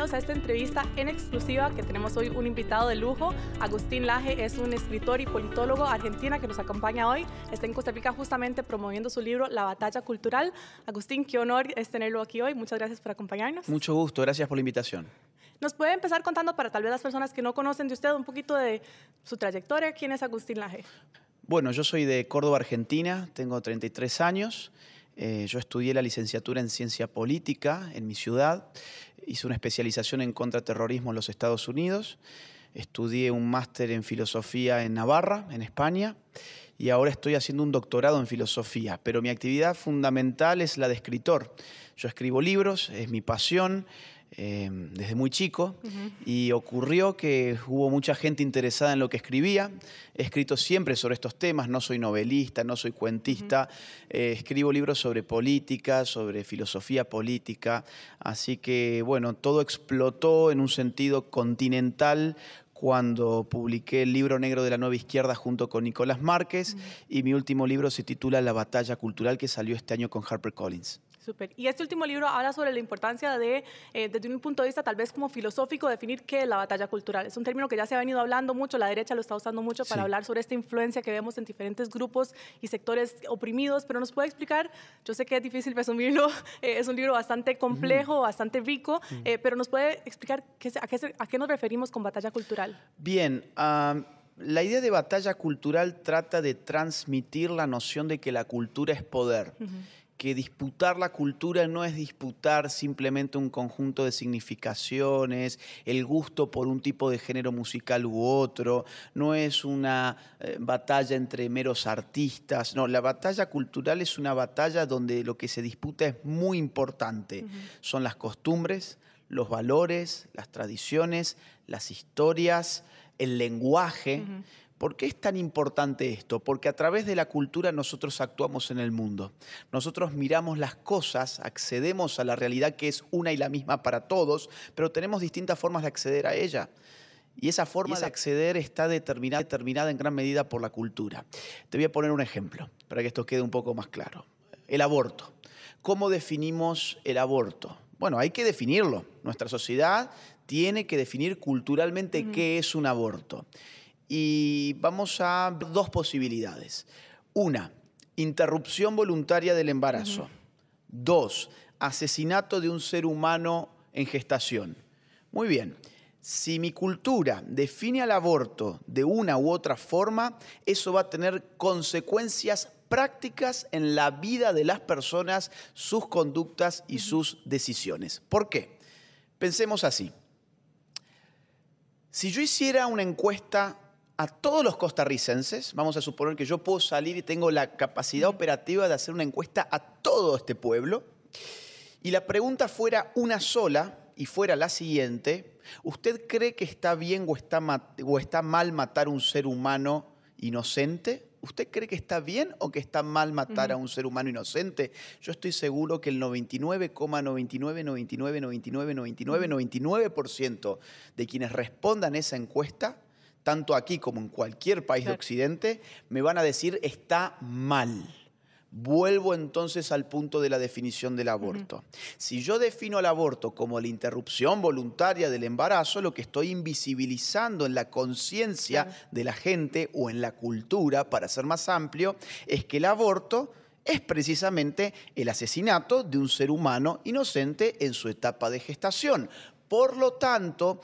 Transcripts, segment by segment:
a esta entrevista en exclusiva que tenemos hoy un invitado de lujo. Agustín Laje es un escritor y politólogo argentina que nos acompaña hoy. Está en Costa Rica justamente promoviendo su libro La batalla cultural. Agustín, qué honor es tenerlo aquí hoy. Muchas gracias por acompañarnos. Mucho gusto, gracias por la invitación. ¿Nos puede empezar contando para tal vez las personas que no conocen de usted un poquito de su trayectoria? ¿Quién es Agustín Laje? Bueno, yo soy de Córdoba, Argentina, tengo 33 años. Eh, yo estudié la licenciatura en ciencia política en mi ciudad hice una especialización en contraterrorismo en los Estados Unidos, estudié un máster en filosofía en Navarra, en España, y ahora estoy haciendo un doctorado en filosofía, pero mi actividad fundamental es la de escritor. Yo escribo libros, es mi pasión, Em, desde muy chico y ocurrió que hubo mucha gente interesada en lo que escribía. He escrito siempre sobre estos temas, no soy novelista, no soy cuentista, eh, escribo libros sobre política, sobre filosofía política, así que bueno, todo explotó en un sentido continental cuando publiqué el libro negro de la nueva izquierda junto con Nicolás Márquez y mi último libro se titula La batalla cultural que salió este año con HarperCollins. Súper. Y este último libro habla sobre la importancia de, eh, desde un punto de vista tal vez como filosófico, definir qué es la batalla cultural. Es un término que ya se ha venido hablando mucho, la derecha lo está usando mucho para hablar sobre esta influencia que vemos en diferentes grupos y sectores oprimidos, pero nos puede explicar, yo sé que es difícil resumirlo, eh, es un libro bastante complejo, bastante rico, eh, pero nos puede explicar qué, a, qué, a, qué, nos referimos con batalla cultural. Bien. La idea de batalla cultural trata de transmitir la noción de que la cultura es poder que disputar la cultura no es disputar simplemente un conjunto de significaciones, el gusto por un tipo de género musical u otro, no es una eh, batalla entre meros artistas, no, la batalla cultural es una batalla donde lo que se disputa es muy importante, son las costumbres, los valores, las tradiciones, las historias, el lenguaje. ¿Por qué es tan importante esto? Porque a través de la cultura nosotros actuamos en el mundo. Nosotros miramos las cosas, accedemos a la realidad que es una y la misma para todos, pero tenemos distintas formas de acceder a ella. Y esa forma de acceder está determinada, en gran medida por la cultura. Te voy a poner un ejemplo para que esto quede un poco más claro. El aborto. ¿Cómo definimos el aborto? Bueno, hay que definirlo. Nuestra sociedad tiene que definir culturalmente qué es un aborto y vamos a ver dos posibilidades. Una, interrupción voluntaria del embarazo. Dos, asesinato de un ser humano en gestación. Muy bien. Si mi cultura define al aborto de una u otra forma, eso va a tener consecuencias prácticas en la vida de las personas, sus conductas y sus decisiones. ¿Por qué? Pensemos así. Si yo hiciera una encuesta a todos los costarricenses, vamos a suponer que yo puedo salir y tengo la capacidad operativa de hacer una encuesta a todo este pueblo, y la pregunta fuera una sola y fuera la siguiente, ¿usted cree que está bien o está, o está mal matar a un ser humano inocente? ¿Usted cree que está bien o que está mal matar a un ser humano inocente? Yo estoy seguro que el 99,999999% de quienes respondan esa encuesta tanto aquí como en cualquier país de Occidente, me van a decir está mal. Vuelvo entonces al punto de la definición del aborto. Si yo defino el aborto como la interrupción voluntaria del embarazo, lo que estoy invisibilizando en la conciencia de la gente o en la cultura, para ser más amplio, es que el aborto es precisamente el asesinato de un ser humano inocente en su etapa de gestación. Por lo tanto,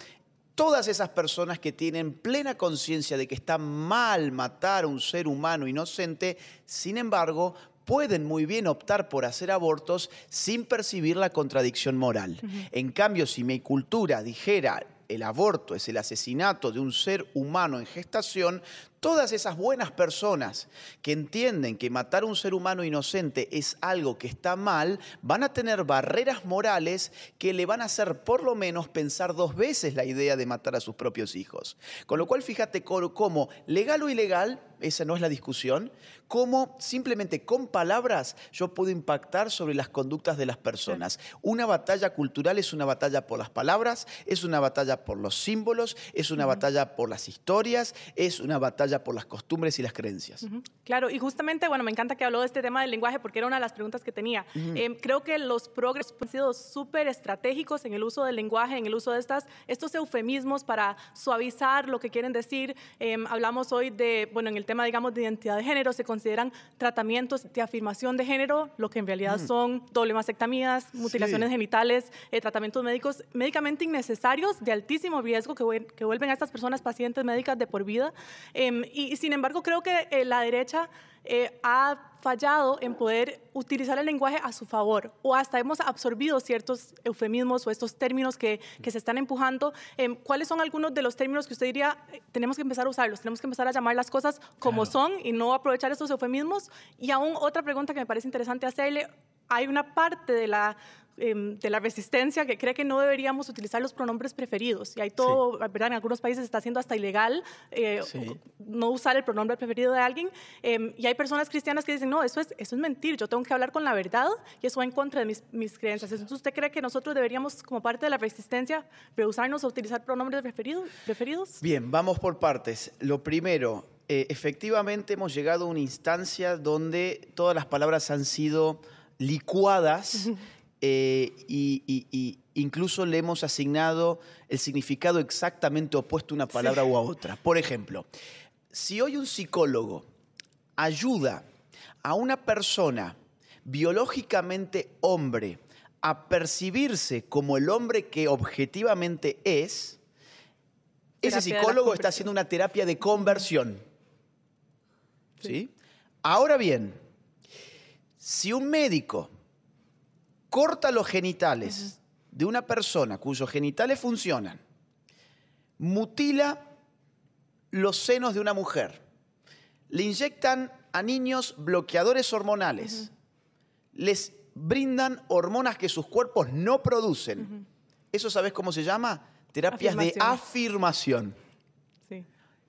todas esas personas que tienen plena conciencia de que está mal matar a un ser humano inocente, sin embargo, pueden muy bien optar por hacer abortos sin percibir la contradicción moral. En cambio, si mi cultura dijera el aborto es el asesinato de un ser humano en gestación, Todas esas buenas personas que entienden que matar a un ser humano inocente es algo que está mal, van a tener barreras morales que le van a hacer por lo menos pensar dos veces la idea de matar a sus propios hijos. Con lo cual fíjate cómo legal o ilegal, esa no es la discusión, cómo simplemente con palabras yo puedo impactar sobre las conductas de las personas. Una batalla cultural es una batalla por las palabras, es una batalla por los símbolos, es una batalla por las historias, es una batalla ya por las costumbres y las creencias. Claro, y justamente, bueno, me encanta que habló de este tema del lenguaje porque era una de las preguntas que tenía. Em, creo que los progres han sido súper estratégicos en el uso del lenguaje, en el uso de estas, estos eufemismos para suavizar lo que quieren decir. Em, hablamos hoy de, bueno, en el tema, digamos, de identidad de género, se consideran tratamientos de afirmación de género, lo que en realidad son doble mastectomías, mutilaciones genitales, eh, tratamientos médicos médicamente innecesarios de altísimo riesgo que, que vuelven a estas personas pacientes médicas de por vida. Eh, Em, y sin embargo, creo que eh, la derecha eh, ha fallado en poder utilizar el lenguaje a su favor o hasta hemos absorbido ciertos eufemismos o estos términos que, que se están empujando. Em, ¿Cuáles son algunos de los términos que usted diría eh, tenemos que empezar a usarlos? Tenemos que empezar a llamar las cosas como son y no aprovechar estos eufemismos. Y aún otra pregunta que me parece interesante hacerle, hay una parte de la Em, de la resistencia que cree que no deberíamos utilizar los pronombres preferidos. Y hay todo, ¿verdad? En algunos países está siendo hasta ilegal eh, no usar el pronombre preferido de alguien. Em, y hay personas cristianas que dicen, no, eso es, eso es mentir, yo tengo que hablar con la verdad y eso va en contra de mis, creencias. Entonces, ¿usted cree que nosotros deberíamos, como parte de la resistencia, rehusarnos a utilizar pronombres preferidos? Bien, vamos por partes. Lo primero, eh, efectivamente hemos llegado a una instancia donde todas las palabras han sido licuadas eh, y, incluso le hemos asignado el significado exactamente opuesto a una palabra u a otra. Por ejemplo, si hoy un psicólogo ayuda a una persona biológicamente hombre a percibirse como el hombre que objetivamente es, ese psicólogo está haciendo una terapia de conversión. ¿Sí? Ahora bien, si un médico corta los genitales de una persona cuyos genitales funcionan, mutila los senos de una mujer, le inyectan a niños bloqueadores hormonales, les brindan hormonas que sus cuerpos no producen. ¿Eso sabes cómo se llama? Terapias de afirmación.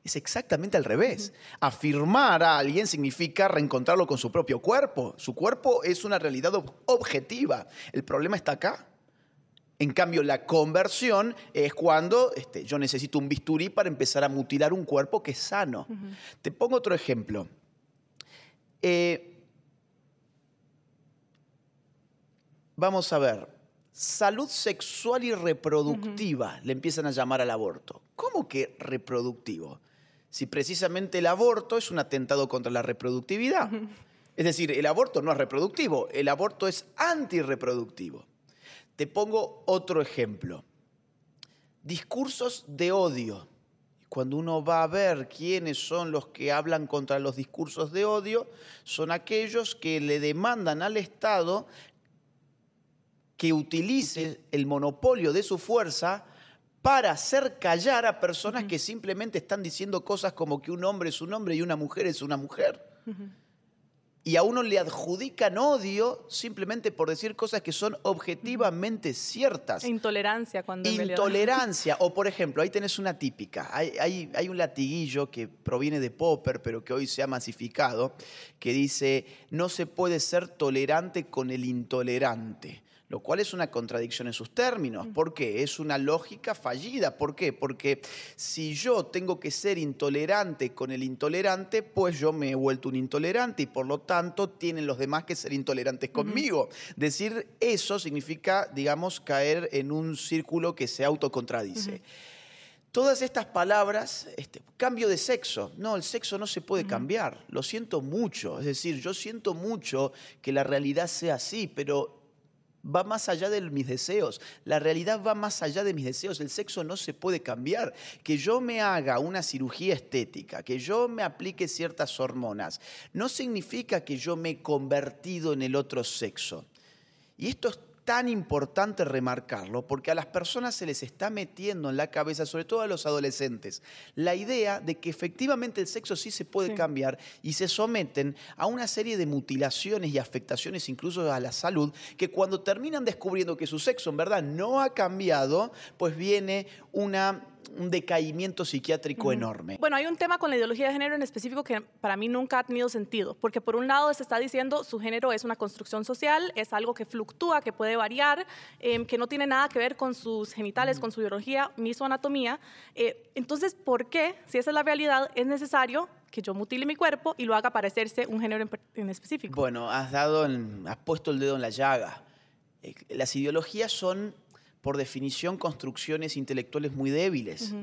Es exactamente al revés. Afirmar a alguien significa reencontrarlo con su propio cuerpo. Su cuerpo es una realidad objetiva. El problema está acá. En cambio, la conversión es cuando este, yo necesito un bisturí para empezar a mutilar un cuerpo que es sano. Te pongo otro ejemplo. Eh, vamos a ver. Salud sexual y reproductiva le empiezan a llamar al aborto. ¿Cómo que reproductivo? si precisamente el aborto es un atentado contra la reproductividad. Es decir, el aborto no es reproductivo, el aborto es antirreproductivo. Te pongo otro ejemplo. Discursos de odio. Cuando uno va a ver quiénes son los que hablan contra los discursos de odio, son aquellos que le demandan al Estado que utilice el monopolio de su fuerza para hacer callar a personas que simplemente están diciendo cosas como que un hombre es un hombre y una mujer es una mujer. Y a uno le adjudican odio simplemente por decir cosas que son objetivamente ciertas. Intolerancia cuando... Intolerancia. o por ejemplo, ahí tenés una típica. Hay, hay un latiguillo que proviene de Popper, pero que hoy se ha masificado, que dice, no se puede ser tolerante con el intolerante lo cual es una contradicción en sus términos. Mm. ¿Por qué? Es una lógica fallida. ¿Por qué? Porque si yo tengo que ser intolerante con el intolerante, pues yo me he vuelto un intolerante y por lo tanto tienen los demás que ser intolerantes conmigo. Decir eso significa, digamos, caer en un círculo que se autocontradice. todas estas palabras, este, cambio de sexo, no, el sexo no se puede cambiar, lo siento mucho, es decir, yo siento mucho que la realidad sea así, pero va más allá de mis deseos, la realidad va más allá de mis deseos, el sexo no se puede cambiar. Que yo me haga una cirugía estética, que yo me aplique ciertas hormonas, no significa que yo me he convertido en el otro sexo. Y esto tan importante remarcarlo porque a las personas se les está metiendo en la cabeza, sobre todo a los adolescentes, la idea de que efectivamente el sexo sí se puede cambiar y se someten a una serie de mutilaciones y afectaciones incluso a la salud que cuando terminan descubriendo que su sexo en verdad no ha cambiado, pues viene una un decaimiento psiquiátrico enorme. Bueno, hay un tema con la ideología de género en específico que para mí nunca ha tenido sentido, porque por un lado se está diciendo su género es una construcción social, es algo que fluctúa, que puede variar, em, que no tiene nada que ver con sus genitales, con su biología, ni su anatomía. Eh, entonces, ¿por qué, si esa es la realidad, es necesario que yo mutile mi cuerpo y lo haga parecerse un género en, específico? Bueno, has, dado has puesto el dedo en la llaga. Eh, las ideologías son por definición, construcciones intelectuales muy débiles.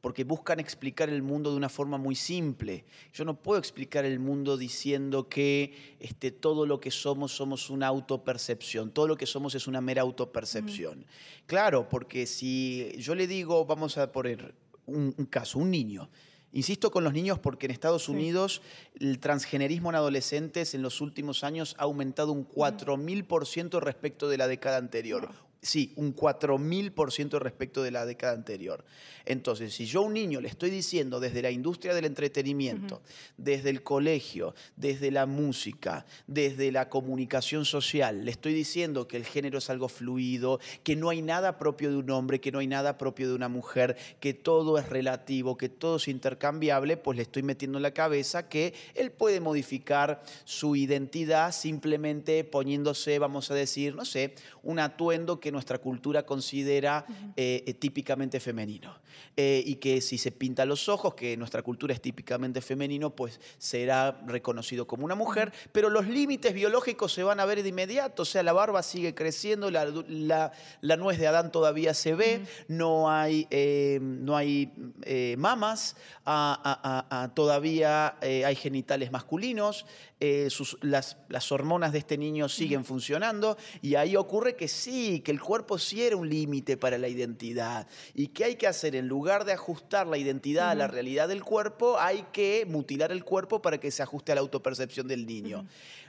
porque buscan explicar el mundo de una forma muy simple. Yo no puedo explicar el mundo diciendo que este, todo lo que somos somos una autopercepción, todo lo que somos es una mera autopercepción. Claro, porque si yo le digo, vamos a poner un, caso, un niño, Insisto con los niños porque en Estados Unidos el transgenerismo en adolescentes en los últimos años ha aumentado un 4.000% respecto de la década anterior. Sí, un 4.000% respecto de la década anterior. Entonces, si yo a un niño le estoy diciendo desde la industria del entretenimiento, desde el colegio, desde la música, desde la comunicación social, le estoy diciendo que el género es algo fluido, que no hay nada propio de un hombre, que no hay nada propio de una mujer, que todo es relativo, que todo es intercambiable, pues le estoy metiendo en la cabeza que él puede modificar su identidad simplemente poniéndose, vamos a decir, no sé, un atuendo que nuestra cultura considera eh, eh, típicamente femenino. Eh, y que si se pinta los ojos, que nuestra cultura es típicamente femenino, pues será reconocido como una mujer, pero los límites biológicos se van a ver de inmediato, o sea, la barba sigue creciendo, la, la, nuez de Adán todavía se ve, no hay, no hay mamas, todavía hay genitales masculinos. Eh, las, hormonas de este niño siguen funcionando y ahí ocurre que sí, que el cuerpo sí era un límite para la identidad y que hay que hacer, en lugar de ajustar la identidad a la realidad del cuerpo, hay que mutilar el cuerpo para que se ajuste a la autopercepción del niño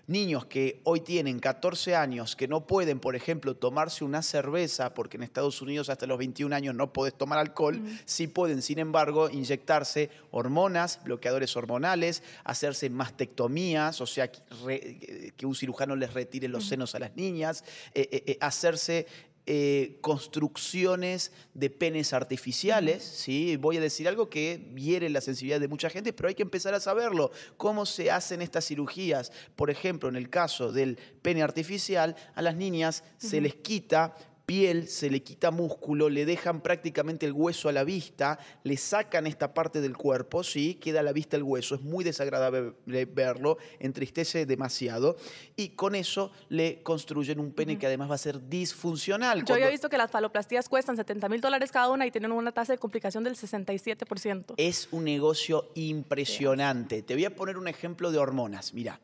niños que hoy tienen 14 años, que no pueden, por ejemplo, tomarse una cerveza, porque en Estados Unidos hasta los 21 años no podés tomar alcohol, sí pueden, sin embargo, inyectarse hormonas, bloqueadores hormonales, hacerse mastectomías, o sea, que, un cirujano les retire los senos a las niñas, eh, eh, eh, hacerse eh, construcciones de penes artificiales, ¿sí? Voy a decir algo que hiere la sensibilidad de mucha gente, pero hay que empezar a saberlo. ¿Cómo se hacen estas cirugías? Por ejemplo, en el caso del pene artificial, a las niñas se les quita piel, se le quita músculo, le dejan prácticamente el hueso a la vista, le sacan esta parte del cuerpo, sí, queda a la vista el hueso, es muy desagradable verlo, entristece demasiado y con eso le construyen un pene que además va a ser disfuncional. Yo había visto que las faloplastías cuestan 70 mil dólares cada una y tienen una tasa de complicación del 67%. Es un negocio impresionante. Te voy a poner un ejemplo de hormonas, mira.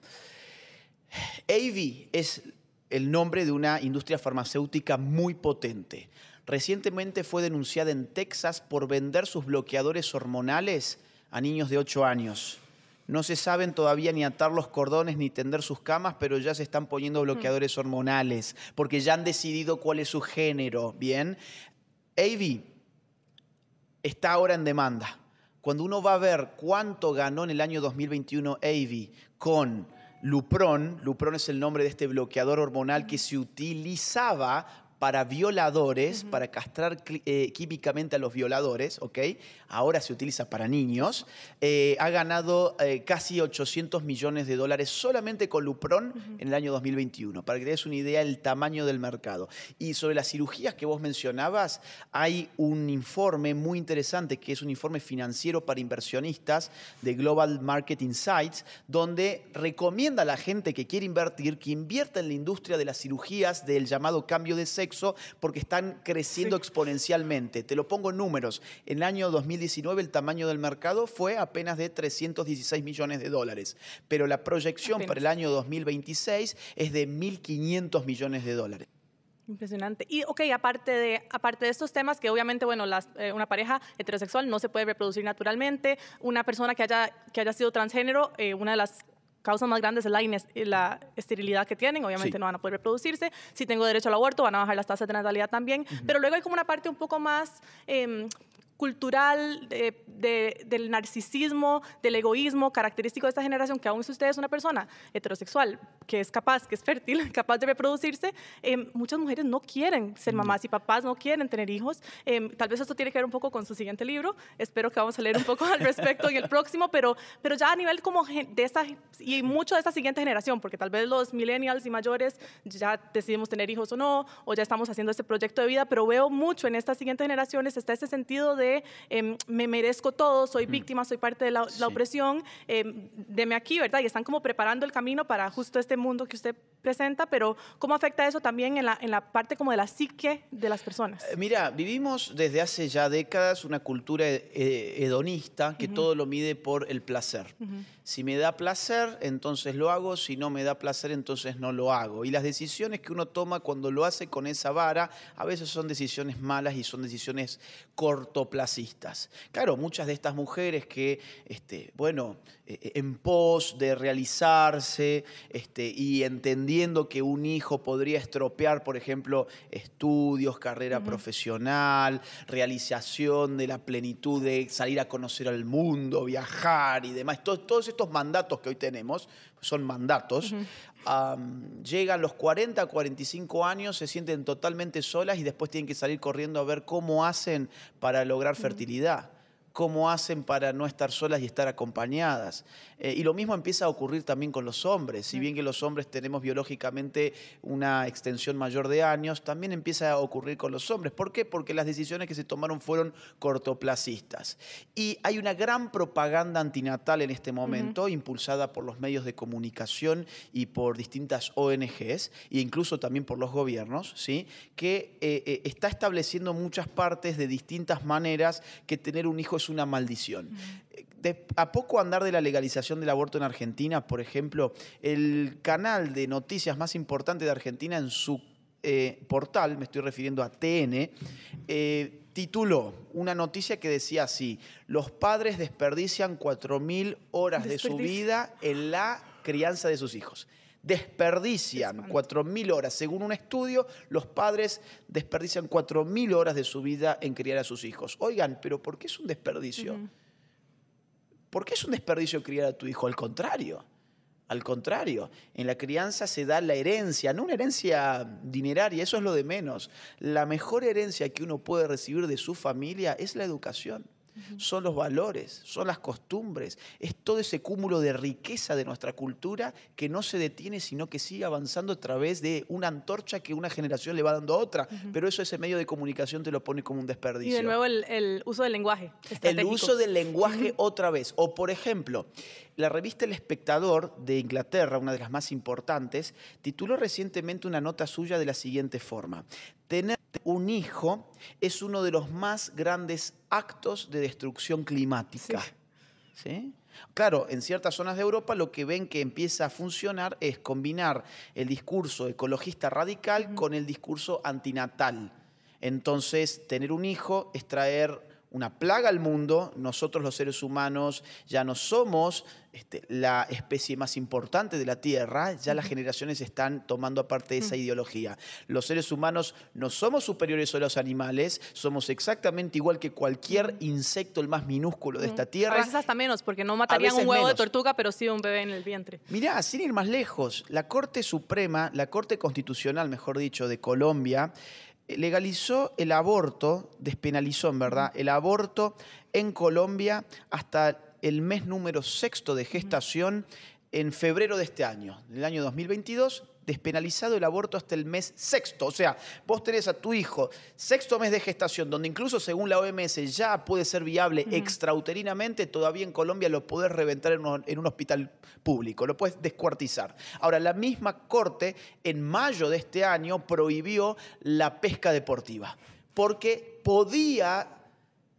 AV es el nombre de una industria farmacéutica muy potente. Recientemente fue denunciada en Texas por vender sus bloqueadores hormonales a niños de 8 años. No se saben todavía ni atar los cordones ni tender sus camas, pero ya se están poniendo bloqueadores hormonales, porque ya han decidido cuál es su género, ¿bien? Avi está ahora en demanda. Cuando uno va a ver cuánto ganó en el año 2021 Avi con Lupron, Lupron es el nombre de este bloqueador hormonal que se utilizaba para violadores, para castrar eh, químicamente a los violadores, ¿ok? Ahora se utiliza para niños. Eh, ha ganado eh, casi 800 millones de dólares solamente con Lupron en el año 2021, para que te des una idea del tamaño del mercado. Y sobre las cirugías que vos mencionabas, hay un informe muy interesante que es un informe financiero para inversionistas de Global Market Insights, donde recomienda a la gente que quiere invertir que invierta en la industria de las cirugías del llamado cambio de sexo porque están creciendo exponencialmente. Te lo pongo en números. En el año 2019 el tamaño del mercado fue apenas de 316 millones de dólares, pero la proyección para el año 2026 es de 1.500 millones de dólares. Impresionante. Y, ok, aparte de, aparte de estos temas, que obviamente, bueno, las, eh, una pareja heterosexual no se puede reproducir naturalmente, una persona que haya, que haya sido transgénero, eh, una de las causa más grandes es la, eh, la esterilidad que tienen, obviamente no van a poder reproducirse. Si tengo derecho al aborto, van a bajar las tasas de natalidad también. Pero luego hay como una parte un poco más em, cultural del narcisismo, del egoísmo característico de esta generación, que aún si usted es una persona heterosexual, que es capaz, que es fértil, capaz de reproducirse, eh, muchas mujeres no quieren ser mm. mamás y papás, no quieren tener hijos. Eh, tal vez esto tiene que ver un poco con su siguiente libro, espero que vamos a leer un poco al respecto en el próximo, pero, pero ya a nivel como de esta, y mucho de esta siguiente generación, porque tal vez los millennials y mayores ya decidimos tener hijos o no, o ya estamos haciendo este proyecto de vida, pero veo mucho en estas siguientes generaciones, está ese sentido de Em, me merezco todo, soy mm. víctima, soy parte de la, opresión, em, deme aquí, ¿verdad? Y están como preparando el camino para justo este mundo que usted presenta, pero ¿cómo afecta eso también en la, en la parte como de la psique de las personas? Eh, mira, vivimos desde hace ya décadas una cultura eh, eh, hedonista que todo lo mide por el placer. Si me da placer, entonces lo hago, si no me da placer, entonces no lo hago. Y las decisiones que uno toma cuando lo hace con esa vara, a veces son decisiones malas y son decisiones cortoplacistas Claro, muchas de estas mujeres que, este, bueno, e, e, en pos de realizarse este, y entendiendo que un hijo podría estropear, por ejemplo, estudios, carrera profesional, realización de la plenitud de salir a conocer al mundo, viajar y demás, todos, todos estos mandatos que hoy tenemos, son mandatos, llegan los 40, 45 años, se sienten totalmente solas y después tienen que salir corriendo a ver cómo hacen para lograr fertilidad cómo hacen para no estar solas y estar acompañadas. Eh, y lo mismo empieza a ocurrir también con los hombres. Si mm. bien que los hombres tenemos biológicamente una extensión mayor de años, también empieza a ocurrir con los hombres. ¿Por qué? Porque las decisiones que se tomaron fueron cortoplacistas. Y hay una gran propaganda antinatal en este momento, impulsada por los medios de comunicación y por distintas ONGs, e incluso también por los gobiernos, ¿sí? que eh, eh, está estableciendo muchas partes de distintas maneras que tener un hijo es una maldición. Eh, a poco andar de la legalización del aborto en Argentina, por ejemplo, el canal de noticias más importante de Argentina en su eh, portal, me estoy refiriendo a TN, eh, tituló una noticia que decía así, los padres desperdician 4.000 horas de su vida en la crianza de sus hijos desperdician 4.000 horas. Según un estudio, los padres desperdician 4.000 horas de su vida en criar a sus hijos. Oigan, pero ¿por qué es un desperdicio? ¿Por qué es un desperdicio criar a tu hijo? Al contrario. Al contrario, en la crianza se da la herencia, no una herencia dineraria, eso es lo de menos. La mejor herencia que uno puede recibir de su familia es la educación son los valores, son las costumbres, es todo ese cúmulo de riqueza de nuestra cultura que no se detiene, sino que sigue avanzando a través de una antorcha que una generación le va dando a otra. Pero eso ese medio de comunicación te lo pone como un desperdicio. Y de nuevo el, uso del lenguaje. El uso del lenguaje otra vez. O por ejemplo, la revista El Espectador de Inglaterra, una de las más importantes, tituló recientemente una nota suya de la siguiente forma. Tener un hijo es uno de los más grandes actos de destrucción climática. Claro, en ciertas zonas de Europa lo que ven que empieza a funcionar es combinar el discurso ecologista radical con el discurso antinatal. Entonces, tener un hijo es traer una plaga al mundo, nosotros los seres humanos ya no somos este, la especie más importante de la Tierra, ya las generaciones están tomando aparte de esa ideología. Los seres humanos no somos superiores a los animales, somos exactamente igual que cualquier insecto, el más minúsculo de esta Tierra. A veces hasta menos, porque no matarían un huevo de tortuga, pero sí un bebé en el vientre. Mirá, sin ir más lejos, la Corte Suprema, la Corte Constitucional, mejor dicho, de Colombia, legalizó el aborto, despenalizó en verdad, el aborto en Colombia hasta el mes número sexto de gestación en febrero de este año, del año 2022, despenalizado el aborto hasta el mes sexto. O sea, vos tenés a tu hijo sexto mes de gestación, donde incluso según la OMS ya puede ser viable extrauterinamente, todavía en Colombia lo podés reventar en un, en un hospital público, lo puedes descuartizar. Ahora, la misma corte en mayo de este año prohibió la pesca deportiva, porque podía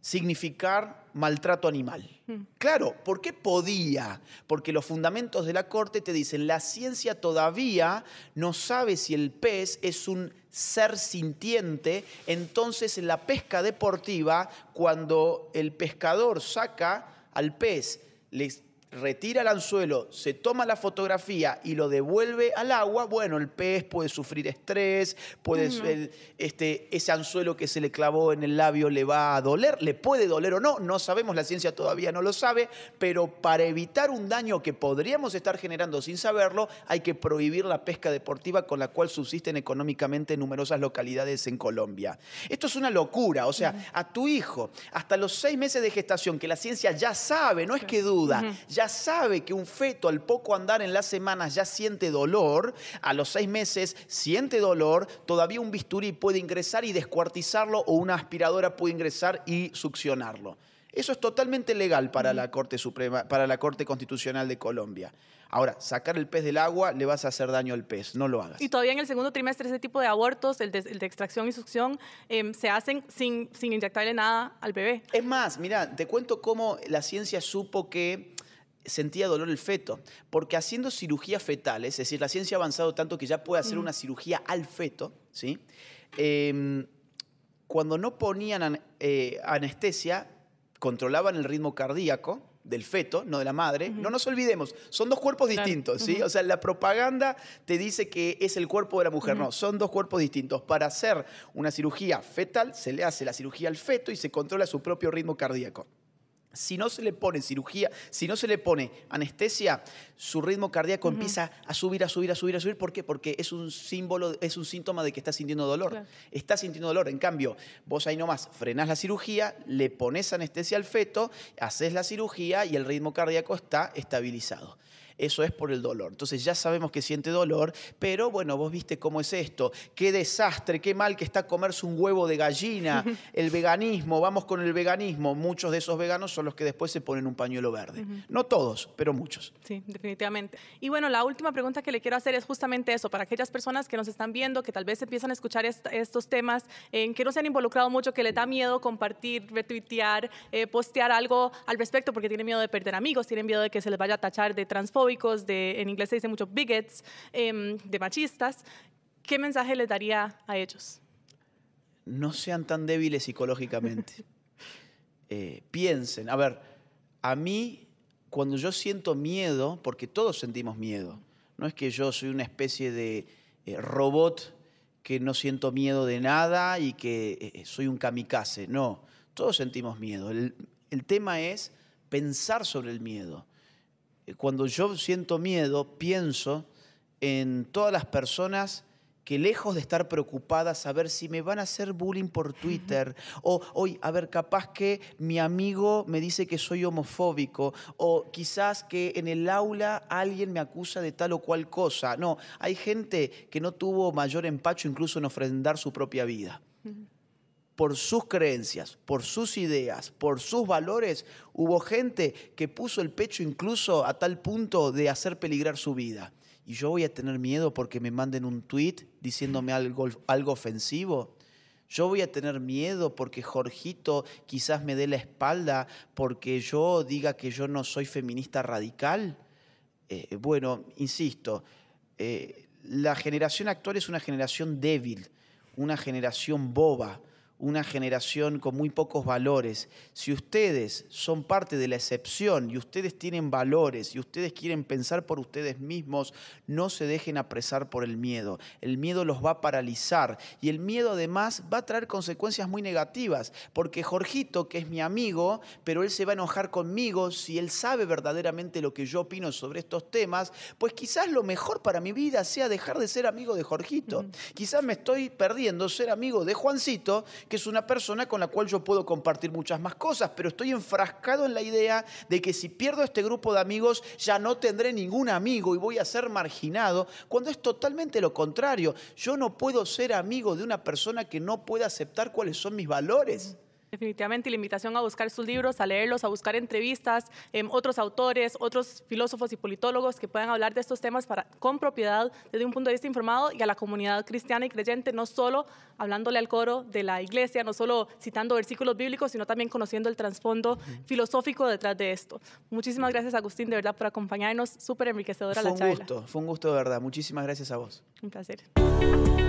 significar maltrato animal. Mm. Claro, ¿por qué podía? Porque los fundamentos de la Corte te dicen, la ciencia todavía no sabe si el pez es un ser sintiente, entonces en la pesca deportiva, cuando el pescador saca al pez, les retira el anzuelo, se toma la fotografía y lo devuelve al agua, bueno, el pez puede sufrir estrés, puede, este, ese anzuelo que se le clavó en el labio le va a doler, le puede doler o no, no sabemos, la ciencia todavía no lo sabe, pero para evitar un daño que podríamos estar generando sin saberlo, hay que prohibir la pesca deportiva con la cual subsisten económicamente numerosas localidades en Colombia. Esto es una locura, o sea, a tu hijo, hasta los seis meses de gestación, que la ciencia ya sabe, no es que duda, ya sabe que un feto al poco andar en las semanas ya siente dolor, a los seis meses siente dolor, todavía un bisturí puede ingresar y descuartizarlo o una aspiradora puede ingresar y succionarlo. Eso es totalmente legal para la Corte Suprema, para la Corte Constitucional de Colombia. Ahora, sacar el pez del agua le vas a hacer daño al pez, no lo hagas. Y todavía en el segundo trimestre ese tipo de abortos, el de, extracción y succión, em, se hacen sin, sin inyectarle nada al bebé. Es más, mira, te cuento cómo la ciencia supo que sentía dolor el feto, porque haciendo cirugías fetales, es decir, la ciencia ha avanzado tanto que ya puede hacer mm. una cirugía al feto, ¿sí? Em, cuando no ponían eh, anestesia, controlaban el ritmo cardíaco, del feto, no de la madre. No nos olvidemos, son dos cuerpos distintos, ¿sí? O sea, la propaganda te dice que es el cuerpo de la mujer, no, son dos cuerpos distintos. Para hacer una cirugía fetal, se le hace la cirugía al feto y se controla su propio ritmo cardíaco. Si no se le pone cirugía, si no se le pone anestesia, su ritmo cardíaco empieza a subir, a subir, a subir, a subir. ¿Por qué? Porque es un símbolo, es un síntoma de que está sintiendo dolor. Está sintiendo dolor. En cambio, vos ahí nomás frenás la cirugía, le pones anestesia al feto, haces la cirugía y el ritmo cardíaco está estabilizado eso es por el dolor. Entonces ya sabemos que siente dolor, pero bueno, vos viste cómo es esto. Qué desastre, qué mal que está comerse un huevo de gallina. El veganismo, vamos con el veganismo. Muchos de esos veganos son los que después se ponen un pañuelo verde. No todos, pero muchos. Sí, definitivamente. Y bueno, la última pregunta que le quiero hacer es justamente eso, para aquellas personas que nos están viendo, que tal vez empiezan a escuchar estos temas, en que no se han involucrado mucho, que le da miedo compartir, retuitear, eh, postear algo al respecto, porque tienen miedo de perder amigos, tienen miedo de que se les vaya a tachar de transfobia en inglés se dice mucho bigots, em, de machistas, ¿qué mensaje les daría a ellos? No sean tan débiles psicológicamente. Eh, piensen, a ver, a mí cuando yo siento miedo, porque todos sentimos miedo, no es que yo soy una especie de eh, robot que no siento miedo de nada y que eh, soy un kamikaze, no, todos sentimos miedo. el tema es pensar sobre el miedo. Eh, cuando yo siento miedo, pienso en todas las personas que lejos de estar preocupadas a ver si me van a hacer bullying por Twitter, o hoy, a ver, capaz que mi amigo me dice que soy homofóbico, o quizás que en el aula alguien me acusa de tal o cual cosa. No, hay gente que no tuvo mayor empacho incluso en ofrendar su propia vida por sus creencias, por sus ideas, por sus valores, hubo gente que puso el pecho incluso a tal punto de hacer peligrar su vida. Y yo voy a tener miedo porque me manden un tweet diciéndome algo, algo ofensivo. Yo voy a tener miedo porque Jorgito quizás me dé la espalda porque yo diga que yo no soy feminista radical. Eh, bueno, insisto, eh, la generación actual es una generación débil, una generación boba, una generación con muy pocos valores. Si ustedes son parte de la excepción y ustedes tienen valores y ustedes quieren pensar por ustedes mismos, no se dejen apresar por el miedo. El miedo los va a paralizar y el miedo además va a traer consecuencias muy negativas, porque Jorgito, que es mi amigo, pero él se va a enojar conmigo si él sabe verdaderamente lo que yo opino sobre estos temas, pues quizás lo mejor para mi vida sea dejar de ser amigo de Jorgito. Quizás me estoy perdiendo ser amigo de Juancito que es una persona con la cual yo puedo compartir muchas más cosas, pero estoy enfrascado en la idea de que si pierdo este grupo de amigos ya no tendré ningún amigo y voy a ser marginado, cuando es totalmente lo contrario. Yo no puedo ser amigo de una persona que no pueda aceptar cuáles son mis valores. Definitivamente, la invitación a buscar sus libros, a leerlos, a buscar entrevistas, em, otros autores, otros filósofos y politólogos que puedan hablar de estos temas para, con propiedad, desde un punto de vista informado y a la comunidad cristiana y creyente, no solo hablándole al coro de la iglesia, no solo citando versículos bíblicos, sino también conociendo el trasfondo filosófico detrás de esto. Muchísimas gracias, Agustín, de verdad, por acompañarnos. Súper enriquecedora la charla. Fue un gusto, fue un gusto de verdad. Muchísimas gracias a vos. Un placer.